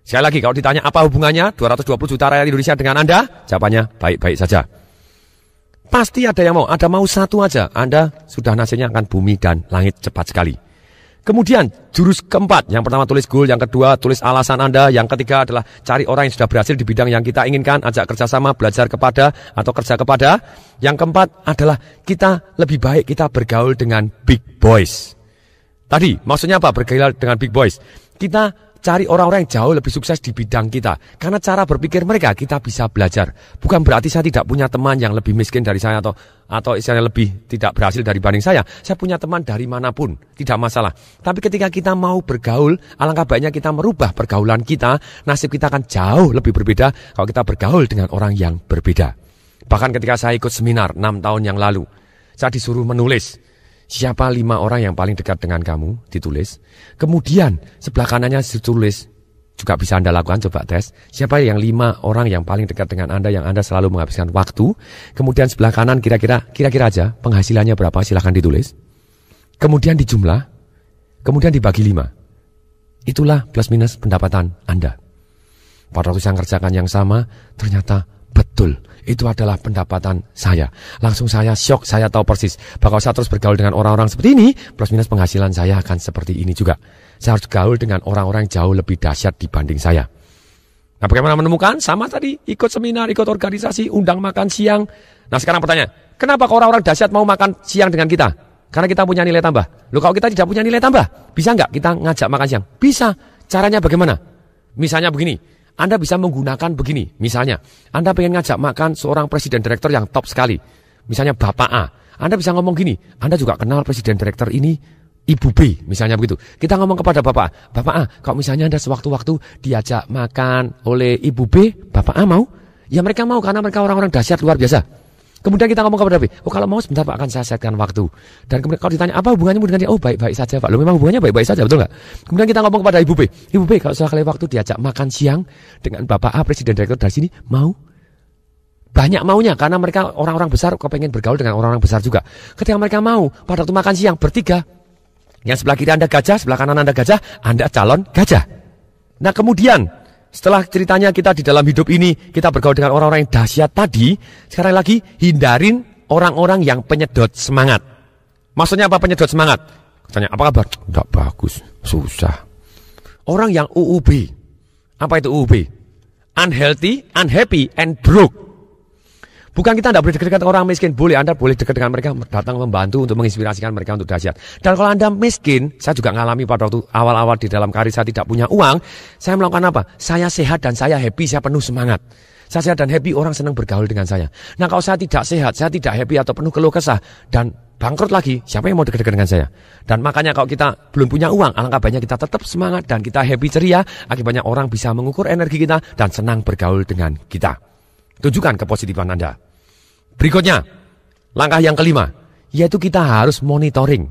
Sekali lagi, kalau ditanya apa hubungannya 220 juta rakyat Indonesia dengan Anda, jawabannya baik-baik saja. Pasti ada yang mau, ada mau satu aja. Anda sudah nasinya akan bumi dan langit cepat sekali. Kemudian jurus keempat, yang pertama tulis goal, yang kedua tulis alasan Anda, yang ketiga adalah cari orang yang sudah berhasil di bidang yang kita inginkan, ajak kerjasama, belajar kepada atau kerja kepada. Yang keempat adalah kita lebih baik kita bergaul dengan big boys. Tadi maksudnya apa bergaul dengan big boys? Kita cari orang-orang yang jauh lebih sukses di bidang kita. Karena cara berpikir mereka kita bisa belajar. Bukan berarti saya tidak punya teman yang lebih miskin dari saya atau atau istilahnya lebih tidak berhasil dari banding saya. Saya punya teman dari manapun, tidak masalah. Tapi ketika kita mau bergaul, alangkah baiknya kita merubah pergaulan kita, nasib kita akan jauh lebih berbeda kalau kita bergaul dengan orang yang berbeda. Bahkan ketika saya ikut seminar 6 tahun yang lalu, saya disuruh menulis siapa lima orang yang paling dekat dengan kamu, ditulis. Kemudian sebelah kanannya ditulis, juga bisa Anda lakukan, coba tes. Siapa yang lima orang yang paling dekat dengan Anda, yang Anda selalu menghabiskan waktu. Kemudian sebelah kanan kira-kira, kira-kira aja penghasilannya berapa, silahkan ditulis. Kemudian dijumlah, kemudian dibagi lima. Itulah plus minus pendapatan Anda. Pada waktu saya kerjakan yang sama, ternyata betul. Itu adalah pendapatan saya. Langsung saya shock, saya tahu persis. Bahwa saya terus bergaul dengan orang-orang seperti ini, plus minus penghasilan saya akan seperti ini juga. Saya harus gaul dengan orang-orang jauh lebih dahsyat dibanding saya. Nah bagaimana menemukan? Sama tadi, ikut seminar, ikut organisasi, undang makan siang. Nah sekarang pertanyaan, kenapa orang-orang dahsyat mau makan siang dengan kita? Karena kita punya nilai tambah. Loh kalau kita tidak punya nilai tambah, bisa nggak kita ngajak makan siang? Bisa. Caranya bagaimana? Misalnya begini, anda bisa menggunakan begini, misalnya Anda pengen ngajak makan seorang presiden direktur yang top sekali, misalnya Bapak A. Anda bisa ngomong gini, Anda juga kenal presiden direktur ini, Ibu B misalnya begitu. Kita ngomong kepada Bapak A, Bapak A, kalau misalnya Anda sewaktu-waktu diajak makan oleh Ibu B, Bapak A mau? Ya mereka mau karena mereka orang-orang dahsyat luar biasa. Kemudian kita ngomong kepada Nabi, oh kalau mau sebentar Pak akan saya setkan waktu. Dan kemudian kalau ditanya apa hubungannya dengan dia, oh baik-baik saja Pak. Lo memang hubungannya baik-baik saja betul nggak? Kemudian kita ngomong kepada Ibu B, Ibu B kalau soal kali waktu diajak makan siang dengan Bapak A Presiden Direktur dari sini mau banyak maunya karena mereka orang-orang besar kepengen bergaul dengan orang-orang besar juga. Ketika mereka mau pada waktu makan siang bertiga, yang sebelah kiri anda gajah, sebelah kanan anda gajah, anda calon gajah. Nah kemudian setelah ceritanya kita di dalam hidup ini, kita bergaul dengan orang-orang yang dahsyat tadi, sekarang lagi hindarin orang-orang yang penyedot semangat. Maksudnya apa penyedot semangat? Tanya, apa kabar? Tidak bagus, susah. Orang yang UUB. Apa itu UUB? Unhealthy, unhappy, and broke. Bukan kita tidak boleh dekat dengan orang miskin, boleh Anda boleh dekat dengan mereka, datang membantu untuk menginspirasikan mereka untuk dahsyat. Dan kalau Anda miskin, saya juga ngalami pada waktu awal-awal di dalam karir saya tidak punya uang, saya melakukan apa? Saya sehat dan saya happy, saya penuh semangat. Saya sehat dan happy, orang senang bergaul dengan saya. Nah kalau saya tidak sehat, saya tidak happy atau penuh keluh kesah dan bangkrut lagi, siapa yang mau dekat-dekat dengan saya? Dan makanya kalau kita belum punya uang, alangkah banyak kita tetap semangat dan kita happy ceria, akibatnya orang bisa mengukur energi kita dan senang bergaul dengan kita. Tunjukkan kepositifan Anda. Berikutnya, langkah yang kelima, yaitu kita harus monitoring.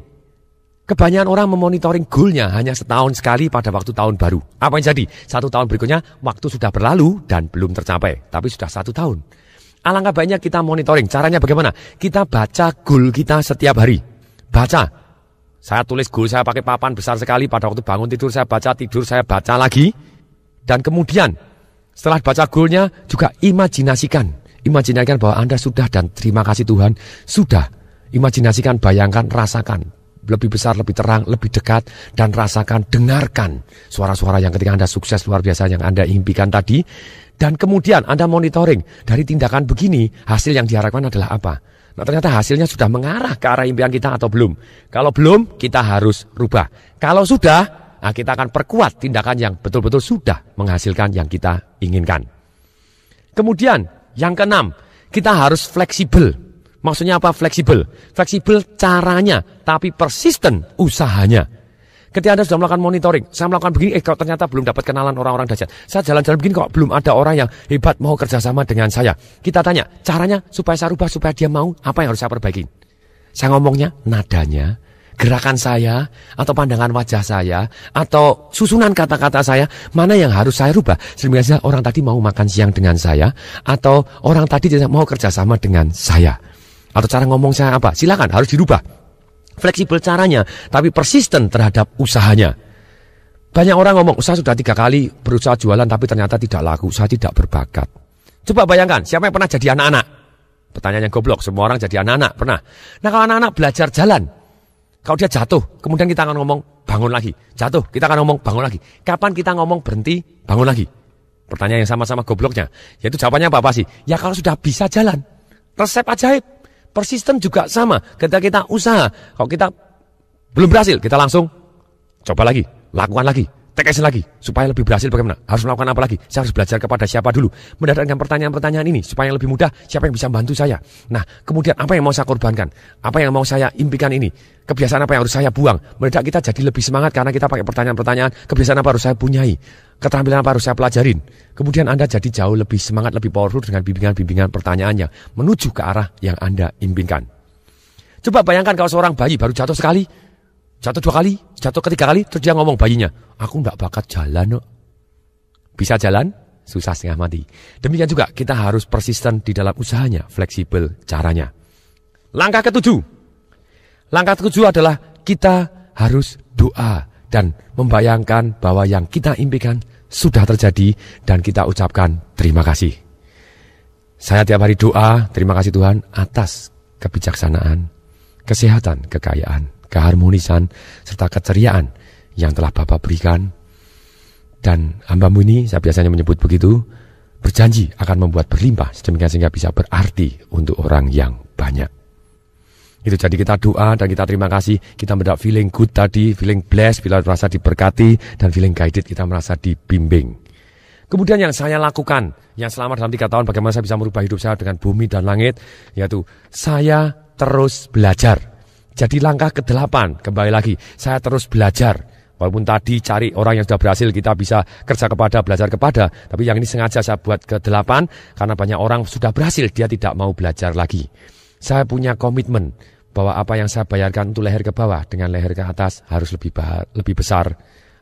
Kebanyakan orang memonitoring goalnya hanya setahun sekali pada waktu tahun baru. Apa yang jadi? Satu tahun berikutnya, waktu sudah berlalu dan belum tercapai, tapi sudah satu tahun. Alangkah baiknya kita monitoring. Caranya bagaimana? Kita baca goal kita setiap hari. Baca. Saya tulis goal saya pakai papan besar sekali pada waktu bangun tidur saya baca, tidur saya baca lagi. Dan kemudian setelah baca goalnya juga imajinasikan. Imajinasikan bahwa Anda sudah dan terima kasih Tuhan sudah. Imajinasikan, bayangkan, rasakan. Lebih besar, lebih terang, lebih dekat dan rasakan, dengarkan suara-suara yang ketika Anda sukses luar biasa yang Anda impikan tadi. Dan kemudian Anda monitoring dari tindakan begini, hasil yang diharapkan adalah apa? Nah ternyata hasilnya sudah mengarah ke arah impian kita atau belum. Kalau belum, kita harus rubah. Kalau sudah, Nah, kita akan perkuat tindakan yang betul-betul sudah menghasilkan yang kita inginkan. Kemudian, yang keenam, kita harus fleksibel. Maksudnya apa fleksibel? Fleksibel caranya, tapi persisten usahanya. Ketika Anda sudah melakukan monitoring, saya melakukan begini, eh kalau ternyata belum dapat kenalan orang-orang dahsyat. Saya jalan-jalan begini kok belum ada orang yang hebat mau kerjasama dengan saya. Kita tanya, caranya supaya saya rubah, supaya dia mau, apa yang harus saya perbaiki? Saya ngomongnya, nadanya, gerakan saya atau pandangan wajah saya atau susunan kata-kata saya mana yang harus saya rubah sehingga orang tadi mau makan siang dengan saya atau orang tadi tidak mau kerjasama dengan saya atau cara ngomong saya apa silakan harus dirubah fleksibel caranya tapi persisten terhadap usahanya banyak orang ngomong usaha sudah tiga kali berusaha jualan tapi ternyata tidak laku saya tidak berbakat coba bayangkan siapa yang pernah jadi anak-anak pertanyaan yang goblok semua orang jadi anak-anak pernah nah kalau anak-anak belajar jalan kalau dia jatuh, kemudian kita akan ngomong bangun lagi. Jatuh, kita akan ngomong bangun lagi. Kapan kita ngomong berhenti, bangun lagi? Pertanyaan yang sama-sama gobloknya. Yaitu jawabannya apa, apa sih? Ya kalau sudah bisa jalan. Resep ajaib. Persisten juga sama. Ketika kita usaha, kalau kita belum berhasil, kita langsung coba lagi, lakukan lagi tekesin lagi supaya lebih berhasil bagaimana? Harus melakukan apa lagi? Saya harus belajar kepada siapa dulu? Mendatangkan pertanyaan-pertanyaan ini supaya lebih mudah siapa yang bisa membantu saya? Nah, kemudian apa yang mau saya korbankan? Apa yang mau saya impikan ini? Kebiasaan apa yang harus saya buang? Mendadak kita jadi lebih semangat karena kita pakai pertanyaan-pertanyaan, kebiasaan apa harus saya punyai? Keterampilan apa harus saya pelajarin? Kemudian Anda jadi jauh lebih semangat, lebih powerful dengan bimbingan-bimbingan pertanyaannya menuju ke arah yang Anda impikan. Coba bayangkan kalau seorang bayi baru jatuh sekali, Jatuh dua kali, jatuh ketiga kali, terus dia ngomong bayinya, aku nggak bakat jalan kok. Bisa jalan, susah setengah mati. Demikian juga kita harus persisten di dalam usahanya, fleksibel caranya. Langkah ketujuh. Langkah ketujuh adalah kita harus doa dan membayangkan bahwa yang kita impikan sudah terjadi dan kita ucapkan terima kasih. Saya tiap hari doa, terima kasih Tuhan atas kebijaksanaan, kesehatan, kekayaan keharmonisan, serta keceriaan yang telah Bapak berikan. Dan hambamu ini, saya biasanya menyebut begitu, berjanji akan membuat berlimpah sedemikian sehingga bisa berarti untuk orang yang banyak. Itu jadi kita doa dan kita terima kasih. Kita mendapat feeling good tadi, feeling blessed bila merasa diberkati dan feeling guided kita merasa dibimbing. Kemudian yang saya lakukan, yang selama dalam tiga tahun bagaimana saya bisa merubah hidup saya dengan bumi dan langit, yaitu saya terus belajar jadi langkah ke delapan, kembali lagi, saya terus belajar. Walaupun tadi cari orang yang sudah berhasil kita bisa kerja kepada, belajar kepada. Tapi yang ini sengaja saya buat ke delapan, karena banyak orang sudah berhasil, dia tidak mau belajar lagi. Saya punya komitmen bahwa apa yang saya bayarkan untuk leher ke bawah dengan leher ke atas harus lebih, lebih besar,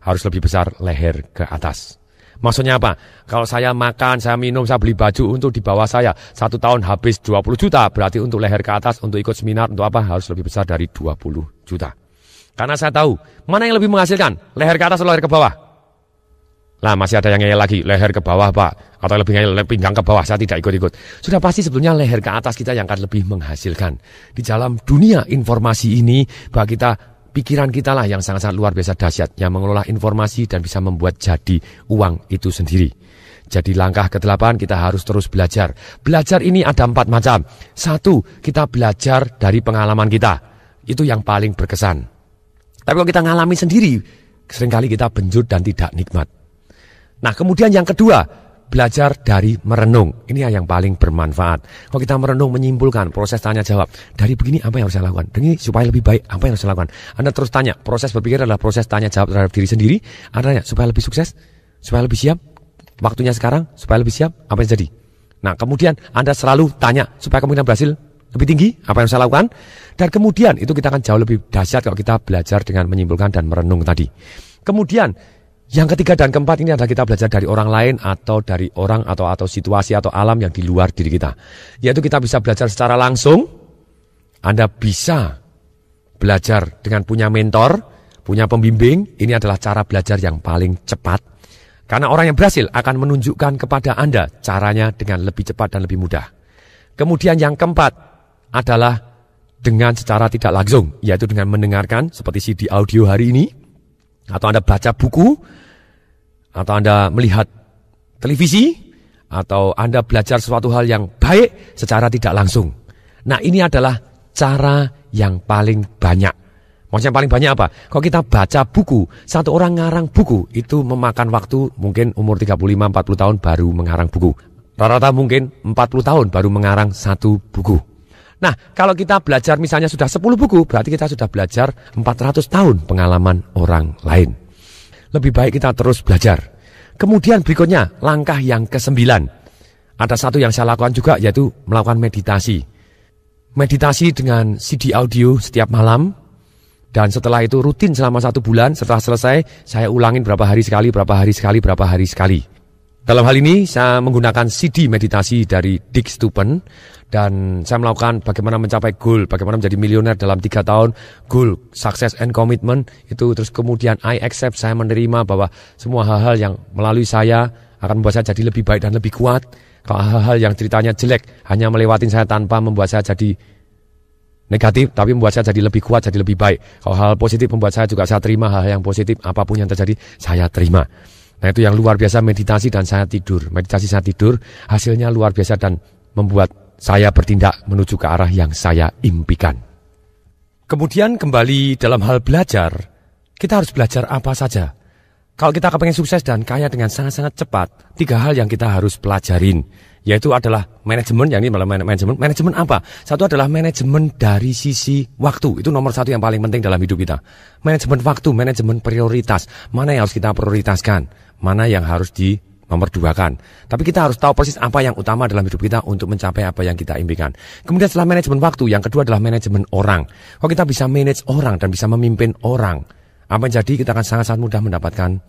harus lebih besar leher ke atas. Maksudnya apa? Kalau saya makan, saya minum, saya beli baju untuk di bawah saya, satu tahun habis 20 juta, berarti untuk leher ke atas, untuk ikut seminar, untuk apa harus lebih besar dari 20 juta. Karena saya tahu, mana yang lebih menghasilkan? Leher ke atas atau leher ke bawah? Lah masih ada yang ngeyel lagi, leher ke bawah pak, atau lebih ngeyel pinggang ke bawah, saya tidak ikut-ikut. Sudah pasti sebetulnya leher ke atas kita yang akan lebih menghasilkan. Di dalam dunia informasi ini, bahwa kita pikiran kita lah yang sangat-sangat luar biasa dahsyat yang mengelola informasi dan bisa membuat jadi uang itu sendiri. Jadi langkah ke-8 kita harus terus belajar. Belajar ini ada empat macam. Satu, kita belajar dari pengalaman kita. Itu yang paling berkesan. Tapi kalau kita ngalami sendiri, seringkali kita benjut dan tidak nikmat. Nah kemudian yang kedua, belajar dari merenung. Ini ya yang paling bermanfaat. Kalau kita merenung menyimpulkan proses tanya jawab dari begini apa yang harus saya lakukan? Dengan Ini supaya lebih baik apa yang harus saya lakukan? Anda terus tanya. Proses berpikir adalah proses tanya jawab terhadap diri sendiri. Anda tanya supaya lebih sukses, supaya lebih siap. Waktunya sekarang supaya lebih siap apa yang jadi? Nah kemudian Anda selalu tanya supaya kemungkinan berhasil lebih tinggi apa yang saya lakukan dan kemudian itu kita akan jauh lebih dahsyat kalau kita belajar dengan menyimpulkan dan merenung tadi. Kemudian yang ketiga dan keempat ini adalah kita belajar dari orang lain atau dari orang atau atau situasi atau alam yang di luar diri kita. Yaitu kita bisa belajar secara langsung. Anda bisa belajar dengan punya mentor, punya pembimbing. Ini adalah cara belajar yang paling cepat. Karena orang yang berhasil akan menunjukkan kepada Anda caranya dengan lebih cepat dan lebih mudah. Kemudian yang keempat adalah dengan secara tidak langsung, yaitu dengan mendengarkan seperti di audio hari ini atau Anda baca buku, atau Anda melihat televisi, atau Anda belajar suatu hal yang baik secara tidak langsung. Nah, ini adalah cara yang paling banyak. Maksudnya paling banyak apa? Kalau kita baca buku, satu orang ngarang buku itu memakan waktu mungkin umur 35-40 tahun baru mengarang buku. Rata-rata mungkin 40 tahun baru mengarang satu buku. Nah, kalau kita belajar misalnya sudah 10 buku, berarti kita sudah belajar 400 tahun pengalaman orang lain. Lebih baik kita terus belajar. Kemudian berikutnya, langkah yang ke kesembilan. Ada satu yang saya lakukan juga, yaitu melakukan meditasi. Meditasi dengan CD audio setiap malam, dan setelah itu rutin selama satu bulan, setelah selesai, saya ulangin berapa hari sekali, berapa hari sekali, berapa hari sekali. Dalam hal ini, saya menggunakan CD meditasi dari Dick Stupen, dan saya melakukan bagaimana mencapai goal, bagaimana menjadi miliuner dalam tiga tahun, goal, success and commitment itu terus kemudian I accept saya menerima bahwa semua hal-hal yang melalui saya akan membuat saya jadi lebih baik dan lebih kuat. Kalau hal-hal yang ceritanya jelek hanya melewatin saya tanpa membuat saya jadi negatif, tapi membuat saya jadi lebih kuat, jadi lebih baik. Kalau hal, -hal positif membuat saya juga saya terima hal, hal yang positif, apapun yang terjadi saya terima. Nah itu yang luar biasa meditasi dan saya tidur. Meditasi saya tidur, hasilnya luar biasa dan membuat saya bertindak menuju ke arah yang saya impikan. Kemudian kembali dalam hal belajar, kita harus belajar apa saja. Kalau kita kepengen sukses dan kaya dengan sangat-sangat cepat, tiga hal yang kita harus pelajarin, yaitu adalah manajemen, yang ini malah manajemen. Manajemen apa? Satu adalah manajemen dari sisi waktu, itu nomor satu yang paling penting dalam hidup kita. Manajemen waktu, manajemen prioritas, mana yang harus kita prioritaskan, mana yang harus di kan Tapi kita harus tahu persis apa yang utama dalam hidup kita untuk mencapai apa yang kita impikan. Kemudian setelah manajemen waktu, yang kedua adalah manajemen orang. Kalau kita bisa manage orang dan bisa memimpin orang, apa yang jadi kita akan sangat-sangat mudah mendapatkan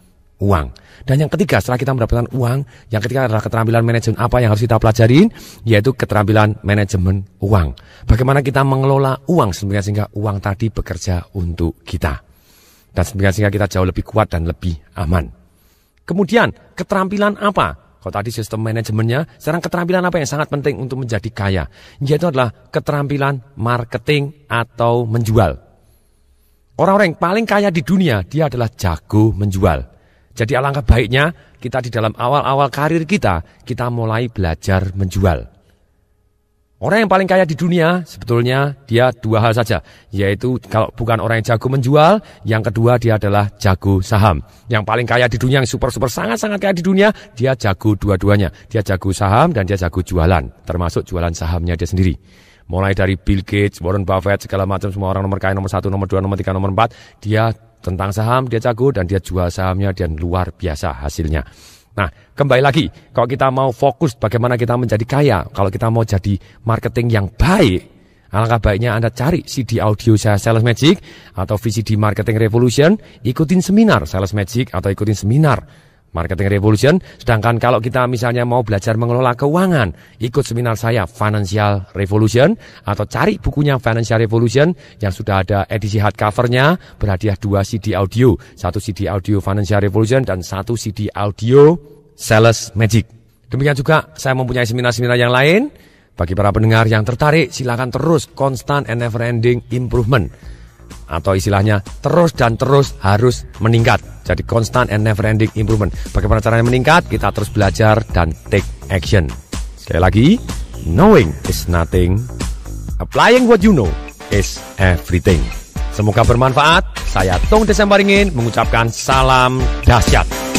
uang. Dan yang ketiga, setelah kita mendapatkan uang, yang ketiga adalah keterampilan manajemen apa yang harus kita pelajari yaitu keterampilan manajemen uang. Bagaimana kita mengelola uang sehingga uang tadi bekerja untuk kita. Dan sehingga kita jauh lebih kuat dan lebih aman. Kemudian, keterampilan apa? Kalau tadi sistem manajemennya, sekarang keterampilan apa yang sangat penting untuk menjadi kaya? Yaitu adalah keterampilan marketing atau menjual. Orang-orang yang paling kaya di dunia, dia adalah jago menjual. Jadi alangkah baiknya kita di dalam awal-awal karir kita, kita mulai belajar menjual. Orang yang paling kaya di dunia sebetulnya dia dua hal saja, yaitu kalau bukan orang yang jago menjual, yang kedua dia adalah jago saham. Yang paling kaya di dunia, yang super-super sangat-sangat kaya di dunia, dia jago dua-duanya. Dia jago saham dan dia jago jualan, termasuk jualan sahamnya dia sendiri. Mulai dari Bill Gates, Warren Buffett, segala macam semua orang nomor kaya nomor satu, nomor dua, nomor tiga, nomor empat, dia tentang saham dia jago dan dia jual sahamnya dan luar biasa hasilnya. Nah, kembali lagi, kalau kita mau fokus bagaimana kita menjadi kaya, kalau kita mau jadi marketing yang baik, alangkah baiknya Anda cari CD audio saya Sales Magic atau VCD Marketing Revolution, ikutin seminar Sales Magic atau ikutin seminar Marketing Revolution. Sedangkan kalau kita misalnya mau belajar mengelola keuangan, ikut seminar saya Financial Revolution atau cari bukunya Financial Revolution yang sudah ada edisi hardcovernya berhadiah dua CD audio, satu CD audio Financial Revolution dan satu CD audio Sales Magic. Demikian juga saya mempunyai seminar-seminar yang lain. Bagi para pendengar yang tertarik, silakan terus constant and never ending improvement atau istilahnya terus dan terus harus meningkat. Jadi constant and never ending improvement. Bagaimana caranya meningkat? Kita terus belajar dan take action. Sekali lagi, knowing is nothing. Applying what you know is everything. Semoga bermanfaat. Saya Tung Desembaringin mengucapkan salam dahsyat.